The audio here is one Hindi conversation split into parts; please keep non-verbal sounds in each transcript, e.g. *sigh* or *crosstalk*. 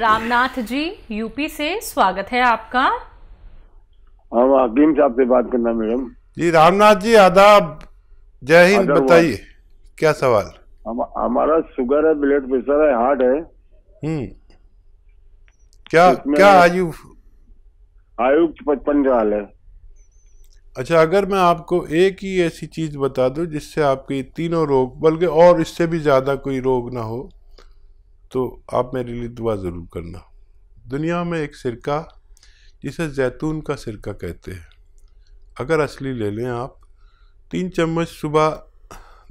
रामनाथ जी यूपी से स्वागत है आपका हम हाँ, हकीम साहब से बात करना मैडम जी रामनाथ जी आदाब जय हिंद बताइए क्या सवाल हमारा शुगर है ब्लड प्रेशर है हार्ट है हम्म क्या क्या आयु आयु पचपन साल है अच्छा अगर मैं आपको एक ही ऐसी चीज बता दूं जिससे आपके तीनों रोग बल्कि और इससे भी ज्यादा कोई रोग ना हो तो आप मेरे लिए दुआ ज़रूर करना दुनिया में एक सिरका जिसे जैतून का सिरका कहते हैं अगर असली ले लें आप तीन चम्मच सुबह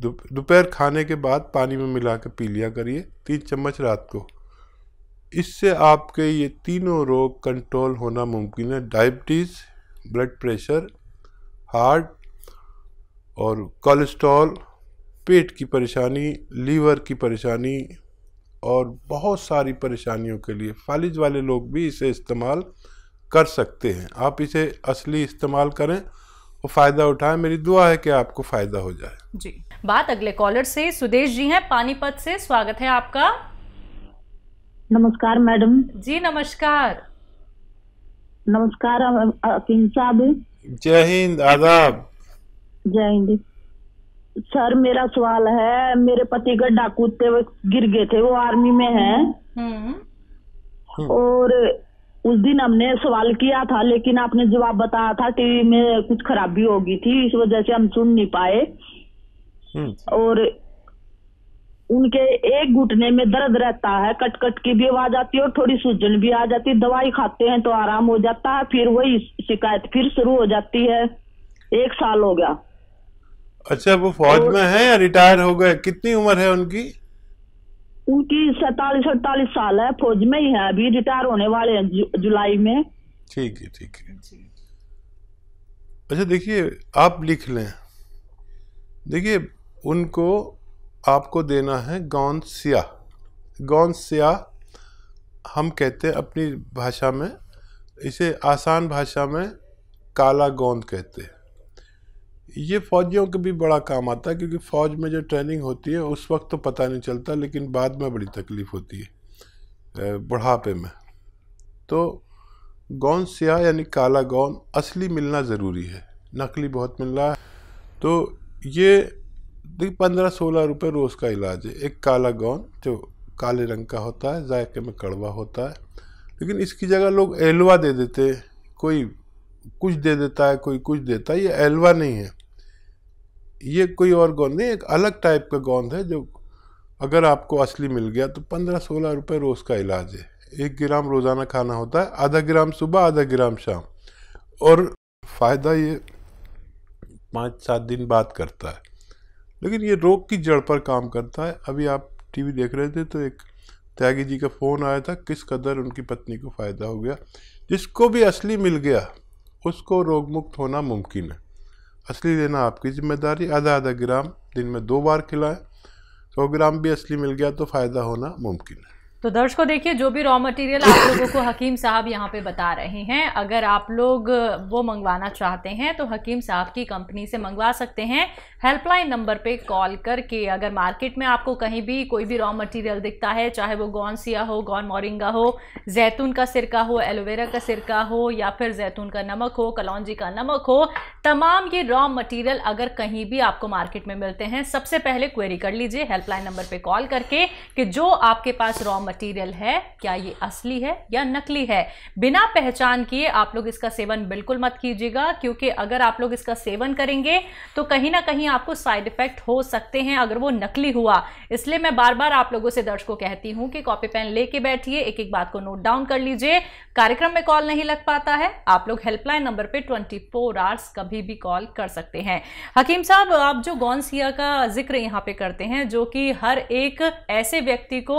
दोपहर दुप, खाने के बाद पानी में मिला के पी लिया करिए तीन चम्मच रात को इससे आपके ये तीनों रोग कंट्रोल होना मुमकिन है डायबिटीज़ ब्लड प्रेशर हार्ट और कोलेस्ट्रॉल पेट की परेशानी लीवर की परेशानी और बहुत सारी परेशानियों के लिए फालिज वाले लोग भी इसे इस्तेमाल कर सकते हैं आप इसे असली इस्तेमाल करें और फ़ायदा उठाएं मेरी दुआ है कि आपको फ़ायदा हो जाए जी बात अगले कॉलर से सुदेश जी हैं पानीपत से स्वागत है आपका नमस्कार मैडम जी नमस्कार नमस्कार साहब जय हिंद आदाब जय हिंद सर मेरा सवाल है मेरे पति का डाकू थे गिर गए थे वो आर्मी में है हम्म। और उस दिन हमने सवाल किया था लेकिन आपने जवाब बताया था टीवी में कुछ खराबी होगी थी इस वजह से हम सुन नहीं पाए हम्म। और उनके एक घुटने में दर्द रहता है कट कट की भी आवाज आती है और थोड़ी सूजन भी आ जाती है दवाई खाते हैं तो आराम हो जाता है फिर वही शिकायत फिर शुरू हो जाती है एक साल हो गया अच्छा वो फौज तो- में है या रिटायर हो गए कितनी उम्र है उनकी उनकी सैतालीस अड़तालीस साल है फौज में ही है अभी रिटायर होने वाले हैं जु, जुलाई में ठीक है ठीक है अच्छा देखिए आप लिख लें देखिए उनको आपको देना है गौन सिया गौन सिया हम कहते हैं अपनी भाषा में इसे आसान भाषा में काला गोंद कहते हैं ये फ़ौजियों का भी बड़ा काम आता है क्योंकि फ़ौज में जो ट्रेनिंग होती है उस वक्त तो पता नहीं चलता लेकिन बाद में बड़ी तकलीफ़ होती है बुढ़ापे में तो गौन स्याह यानी काला गौन असली मिलना ज़रूरी है नकली बहुत मिल रहा है तो ये देखिए पंद्रह सोलह रुपये रोज़ का इलाज है एक काला गौन जो काले रंग का होता है जायके में कड़वा होता है लेकिन इसकी जगह लोग एलवा दे देते कोई कुछ दे देता है कोई कुछ देता है ये एलवा नहीं है ये कोई और गोंद नहीं एक अलग टाइप का गोंद है जो अगर आपको असली मिल गया तो पंद्रह सोलह रुपये रोज़ का इलाज है एक ग्राम रोज़ाना खाना होता है आधा ग्राम सुबह आधा ग्राम शाम और फ़ायदा ये पाँच सात दिन बाद करता है लेकिन ये रोग की जड़ पर काम करता है अभी आप टीवी देख रहे थे तो एक त्यागी जी का फ़ोन आया था किस कदर उनकी पत्नी को फ़ायदा हो गया जिसको भी असली मिल गया उसको रोग मुक्त होना मुमकिन है असली लेना आपकी ज़िम्मेदारी आधा आधा ग्राम दिन में दो बार खिलाएं सौ ग्राम भी असली मिल गया तो फ़ायदा होना मुमकिन है तो दर्शकों देखिए जो भी रॉ मटेरियल आप लोगों को हकीम साहब यहाँ पे बता रहे हैं अगर आप लोग वो मंगवाना चाहते हैं तो हकीम साहब की कंपनी से मंगवा सकते हैं हेल्पलाइन नंबर पे कॉल करके अगर मार्केट में आपको कहीं भी कोई भी रॉ मटेरियल दिखता है चाहे वो गौन सिया हो गौन मोरिंगा हो जैतून का सिरका हो एलोवेरा का सिरका हो या फिर जैतून का नमक हो कलौजी का नमक हो तमाम ये रॉ मटीरियल अगर कहीं भी आपको मार्केट में मिलते हैं सबसे पहले क्वेरी कर लीजिए हेल्पलाइन नंबर पर कॉल करके कि जो आपके पास रॉ मटेरियल है क्या ये असली है या नकली है बिना पहचान किए आप लोग इसका सेवन बिल्कुल मत कीजिएगा क्योंकि अगर आप लोग इसका सेवन करेंगे तो कहीं ना कहीं आपको साइड इफेक्ट हो सकते हैं अगर वो नकली हुआ इसलिए मैं बार बार आप लोगों से दर्शकों कहती हूँ कि कॉपी पेन लेके बैठिए एक एक बात को नोट डाउन कर लीजिए कार्यक्रम में कॉल नहीं लग पाता है आप लोग हेल्पलाइन नंबर पर ट्वेंटी फोर आवर्स कभी भी कॉल कर सकते हैं हकीम साहब आप जो गौनसिया का जिक्र यहाँ पे करते हैं जो कि हर एक ऐसे व्यक्ति को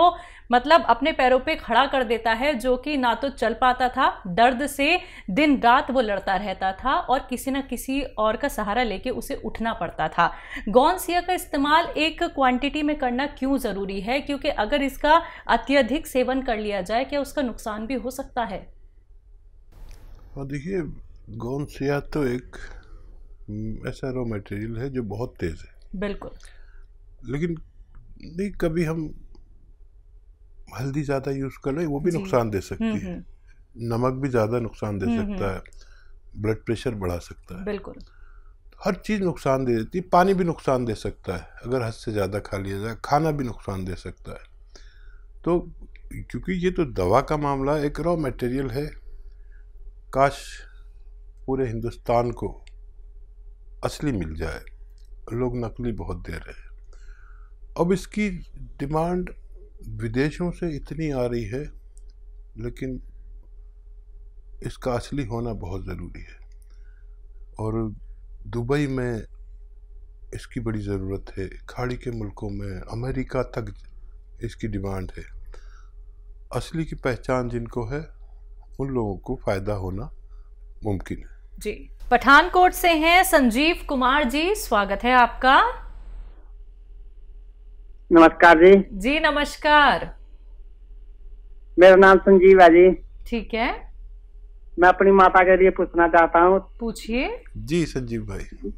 मतलब अपने पैरों पे खड़ा कर देता है जो कि ना तो चल पाता था दर्द से दिन रात वो लड़ता रहता था और किसी ना किसी और का सहारा लेके उसे उठना पड़ता था गौनसिया का इस्तेमाल एक क्वांटिटी में करना क्यों ज़रूरी है क्योंकि अगर इसका अत्यधिक सेवन कर लिया जाए क्या उसका नुकसान भी हो सकता है और देखिए गौनसिया तो एक हम्म, ऐसा रॉ मटेरियल है जो बहुत तेज़ है बिल्कुल लेकिन नहीं कभी हम हल्दी ज़्यादा यूज़ कर लो वो भी नुकसान दे हम्म, सकती है हम्म। नमक भी ज़्यादा नुकसान दे हम्म, सकता है ब्लड प्रेशर बढ़ा सकता है बिल्कुल तो हर चीज़ नुकसान दे देती है पानी भी नुकसान दे सकता है अगर हद से ज़्यादा खा लिया जाए खाना भी नुकसान दे सकता है तो क्योंकि ये तो दवा का मामला एक रॉ मटेरियल है काश पूरे हिंदुस्तान को असली मिल जाए लोग नकली बहुत दे रहे हैं अब इसकी डिमांड विदेशों से इतनी आ रही है लेकिन इसका असली होना बहुत ज़रूरी है और दुबई में इसकी बड़ी ज़रूरत है खाड़ी के मुल्कों में अमेरिका तक इसकी डिमांड है असली की पहचान जिनको है उन लोगों को फ़ायदा होना मुमकिन है जी पठानकोट से हैं संजीव कुमार जी स्वागत है आपका नमस्कार जी जी नमस्कार मेरा नाम संजीव है जी ठीक है मैं अपनी माता के लिए पूछना चाहता हूँ पूछिए जी संजीव भाई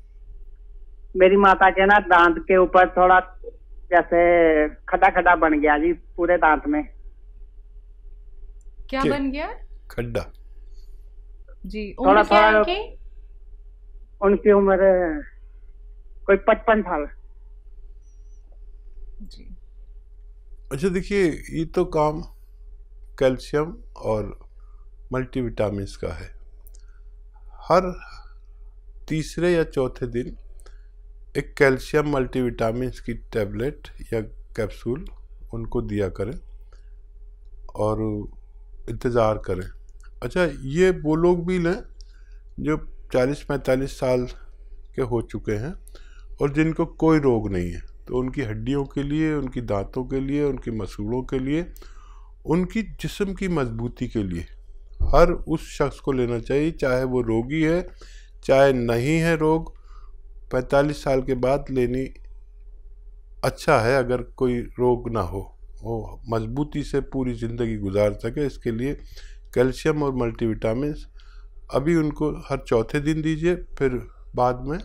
मेरी माता के ना दांत के ऊपर थोड़ा जैसे खड्डा खड़ा बन गया जी पूरे दांत में क्या बन गया खड्डा जी थोड़ा थोड़ा उनकी उम्र कोई पचपन साल अच्छा देखिए ये तो काम कैल्शियम और मल्टीविटामिन का है हर तीसरे या चौथे दिन एक कैल्शियम मल्टीविटामिन की टैबलेट या कैप्सूल उनको दिया करें और इंतज़ार करें अच्छा ये वो लोग भी लें जो 40-45 साल के हो चुके हैं और जिनको कोई रोग नहीं है तो उनकी हड्डियों के लिए उनकी दांतों के लिए उनके मसूड़ों के लिए उनकी जिस्म की मजबूती के लिए हर उस शख्स को लेना चाहिए चाहे वो रोगी है चाहे नहीं है रोग 45 साल के बाद लेनी अच्छा है अगर कोई रोग ना हो वो मजबूती से पूरी ज़िंदगी गुजार सके इसके लिए कैल्शियम और मल्टीविटामिन अभी उनको हर चौथे दिन दीजिए फिर बाद में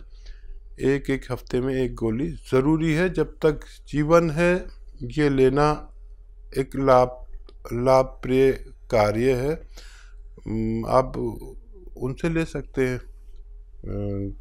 एक एक हफ्ते में एक गोली ज़रूरी है जब तक जीवन है ये लेना एक लाभ लाभप्रिय कार्य है आप उनसे ले सकते हैं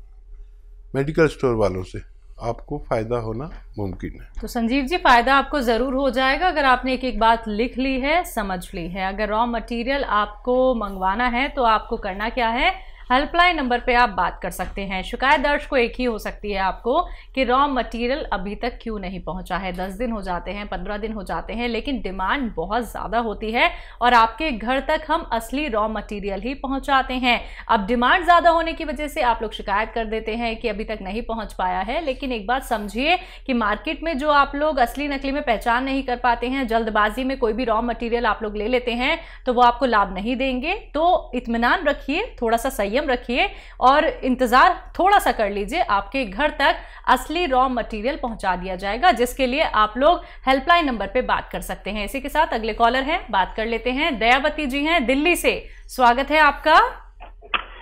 मेडिकल स्टोर वालों से आपको फ़ायदा होना मुमकिन है तो संजीव जी फ़ायदा आपको ज़रूर हो जाएगा अगर आपने एक एक बात लिख ली है समझ ली है अगर रॉ मटेरियल आपको मंगवाना है तो आपको करना क्या है हेल्पलाइन नंबर पे आप बात कर सकते हैं शिकायत दर्ज को एक ही हो सकती है आपको कि रॉ मटेरियल अभी तक क्यों नहीं पहुंचा है दस दिन हो जाते हैं पंद्रह दिन हो जाते हैं लेकिन डिमांड बहुत ज़्यादा होती है और आपके घर तक हम असली रॉ मटीरियल ही पहुंचाते हैं अब डिमांड ज़्यादा होने की वजह से आप लोग शिकायत कर देते हैं कि अभी तक नहीं पहुंच पाया है लेकिन एक बात समझिए कि मार्केट में जो आप लोग असली नकली में पहचान नहीं कर पाते हैं जल्दबाजी में कोई भी रॉ मटेरियल आप लोग ले लेते हैं तो वो आपको लाभ नहीं देंगे तो इतमान रखिए थोड़ा सा सही संयम रखिए और इंतज़ार थोड़ा सा कर लीजिए आपके घर तक असली रॉ मटेरियल पहुंचा दिया जाएगा जिसके लिए आप लोग हेल्पलाइन नंबर पर बात कर सकते हैं इसी के साथ अगले कॉलर हैं बात कर लेते हैं दयावती जी हैं दिल्ली से स्वागत है आपका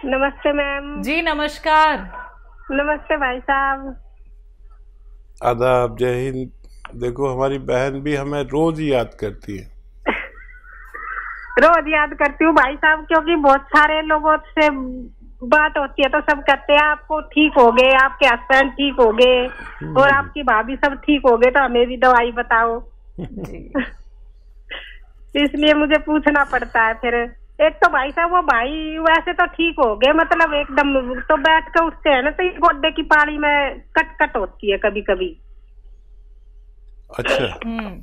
नमस्ते मैम जी नमस्कार नमस्ते भाई साहब आदाब जय हिंद देखो हमारी बहन भी हमें रोज याद करती है रोज याद करती हूँ भाई साहब क्योंकि बहुत सारे लोगों से बात होती है तो सब कहते हैं आपको ठीक हो गए आपके हस्बैंड ठीक हो गए हम्म। और आपकी भाभी सब ठीक हो गए तो हमें भी दवाई बताओ *laughs* इसलिए मुझे पूछना पड़ता है फिर एक तो भाई साहब वो भाई वैसे तो ठीक हो गए मतलब एकदम तो बैठ कर उठते है ना तो गोड्डे की पाड़ी में कट कट होती है कभी कभी अच्छा हम्म।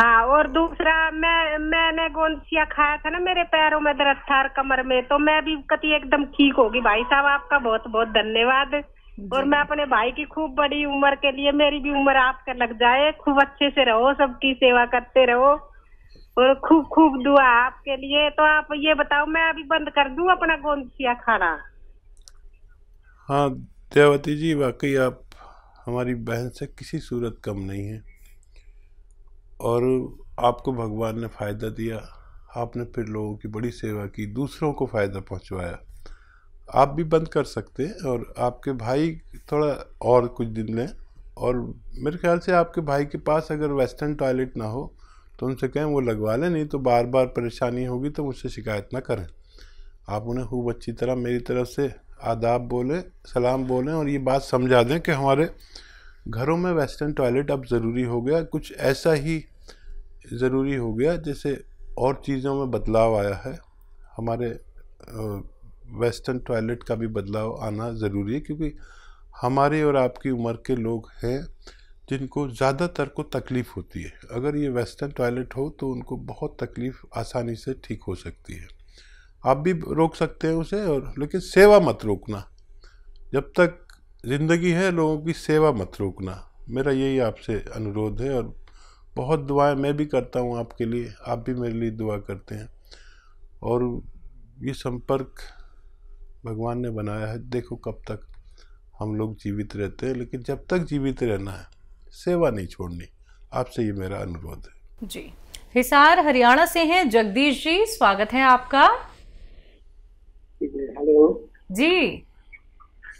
हाँ और दूसरा मैं मैं गोंदिया खाया था ना मेरे पैरों में दर्द था कमर में तो मैं भी कति एकदम ठीक होगी भाई साहब आपका बहुत बहुत धन्यवाद और मैं अपने भाई की खूब बड़ी उम्र के लिए मेरी भी उम्र आपका लग जाए खूब अच्छे से रहो सबकी सेवा करते रहो और खूब खूब दुआ आपके लिए तो आप ये बताओ मैं अभी बंद कर दू अपना गोंदिया खाना हाँ देवती जी वाकई आप हमारी बहन से किसी सूरत कम नहीं है और आपको भगवान ने फ़ायदा दिया आपने फिर लोगों की बड़ी सेवा की दूसरों को फ़ायदा पहुंचवाया आप भी बंद कर सकते हैं और आपके भाई थोड़ा और कुछ दिन लें और मेरे ख्याल से आपके भाई के पास अगर वेस्टर्न टॉयलेट ना हो तो उनसे कहें वो लगवा लें नहीं तो बार बार परेशानी होगी तो मुझसे शिकायत ना करें आप उन्हें खूब अच्छी तरह मेरी तरफ से आदाब बोलें सलाम बोलें और ये बात समझा दें कि हमारे घरों में वेस्टर्न टॉयलेट अब ज़रूरी हो गया कुछ ऐसा ही ज़रूरी हो गया जैसे और चीज़ों में बदलाव आया है हमारे वेस्टर्न टॉयलेट का भी बदलाव आना ज़रूरी है क्योंकि हमारी और आपकी उम्र के लोग हैं जिनको ज़्यादातर को तकलीफ़ होती है अगर ये वेस्टर्न टॉयलेट हो तो उनको बहुत तकलीफ़ आसानी से ठीक हो सकती है आप भी रोक सकते हैं उसे और लेकिन सेवा मत रोकना जब तक ज़िंदगी है लोगों की सेवा मत रोकना मेरा यही आपसे अनुरोध है और बहुत दुआएं मैं भी करता हूँ आपके लिए आप भी मेरे लिए दुआ करते हैं और ये संपर्क भगवान ने बनाया है देखो कब तक हम लोग जीवित रहते हैं लेकिन जब तक जीवित रहना है सेवा नहीं छोड़नी आपसे ये मेरा अनुरोध है जी हिसार हरियाणा से हैं जगदीश जी स्वागत है आपका हेलो जी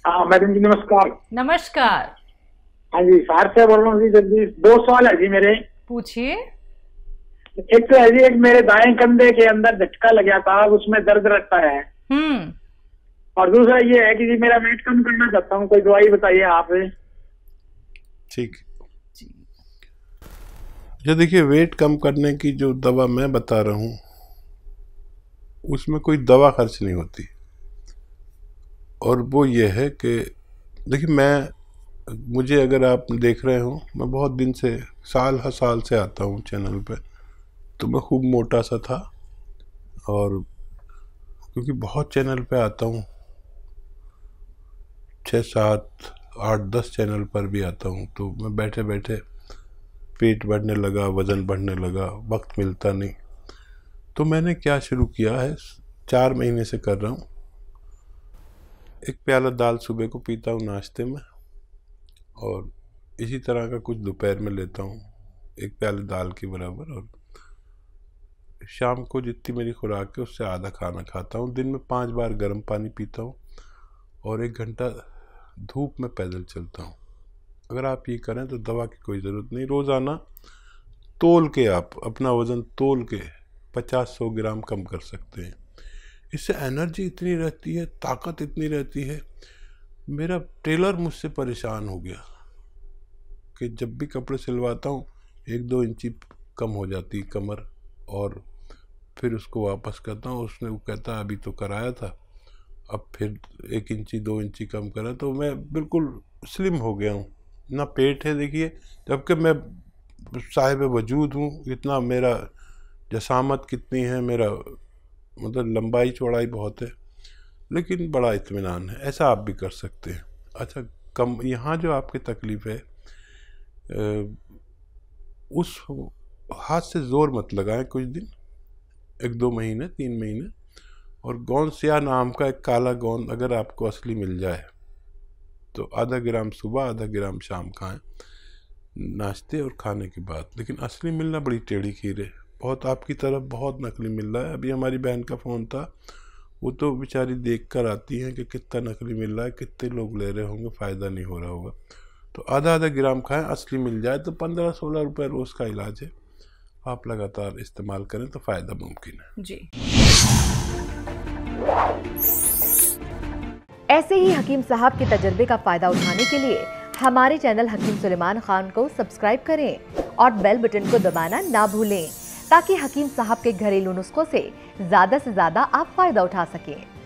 हाँ मैडम जी नमस्कार नमस्कार हाँ जी से बोल रहा हूँ जी जल्दी दो सवाल है जी मेरे पूछिए एक तो है जी एक मेरे दाएं कंधे के अंदर झटका लग गया था उसमें दर्द रहता है हम्म। और दूसरा ये है कि जी मेरा वेट कम करना चाहता हूँ कोई दवाई बताइए आप ठीक ये देखिए वेट कम करने की जो दवा मैं बता रहा हूँ उसमें कोई दवा खर्च नहीं होती और वो ये है कि देखिए मैं मुझे अगर आप देख रहे हो मैं बहुत दिन से साल हर साल से आता हूँ चैनल पे तो मैं खूब मोटा सा था और क्योंकि बहुत चैनल पे आता हूँ छः सात आठ दस चैनल पर भी आता हूँ तो मैं बैठे बैठे पेट बढ़ने लगा वज़न बढ़ने लगा वक्त मिलता नहीं तो मैंने क्या शुरू किया है चार महीने से कर रहा हूँ एक प्याला दाल सुबह को पीता हूँ नाश्ते में और इसी तरह का कुछ दोपहर में लेता हूँ एक प्याले दाल के बराबर और शाम को जितनी मेरी खुराक है उससे आधा खाना खाता हूँ दिन में पांच बार गर्म पानी पीता हूँ और एक घंटा धूप में पैदल चलता हूँ अगर आप ये करें तो दवा की कोई ज़रूरत नहीं रोज़ाना तोल के आप अपना वज़न तोल के पचास सौ ग्राम कम कर सकते हैं इससे एनर्जी इतनी रहती है ताकत इतनी रहती है मेरा टेलर मुझसे परेशान हो गया कि जब भी कपड़े सिलवाता हूँ एक दो इंची कम हो जाती कमर और फिर उसको वापस करता हूँ उसने वो कहता अभी तो कराया था अब फिर एक इंची दो इंची कम करा तो मैं बिल्कुल स्लिम हो गया हूँ ना पेट है देखिए जबकि मैं साहिब वजूद हूँ इतना मेरा जसामत कितनी है मेरा मतलब लंबाई चौड़ाई बहुत है लेकिन बड़ा इतमान है ऐसा आप भी कर सकते हैं अच्छा कम यहाँ जो आपकी तकलीफ़ है उस हाथ से ज़ोर मत लगाएं कुछ दिन एक दो महीने तीन महीने और गोंद स्या नाम का एक काला गोंद अगर आपको असली मिल जाए तो आधा ग्राम सुबह आधा ग्राम शाम खाएं नाश्ते और खाने के बाद लेकिन असली मिलना बड़ी टेढ़ी खीर है बहुत आपकी तरफ बहुत नकली मिल रहा है अभी हमारी बहन का फ़ोन था वो तो बेचारी देख कर आती हैं कि कितना नकली मिल रहा है कितने लोग ले रहे होंगे फ़ायदा नहीं हो रहा होगा तो आधा आधा ग्राम खाएं असली मिल जाए तो पंद्रह सोलह रुपये रोज़ का इलाज है आप लगातार इस्तेमाल करें तो फ़ायदा मुमकिन है जी ऐसे ही हकीम साहब के तजर्बे का फ़ायदा उठाने के लिए हमारे चैनल हकीम सुलेमान खान को सब्सक्राइब करें और बेल बटन को दबाना ना भूलें ताकि हकीम साहब के घरेलू नुस्खों से ज्यादा से ज्यादा आप फायदा उठा सकें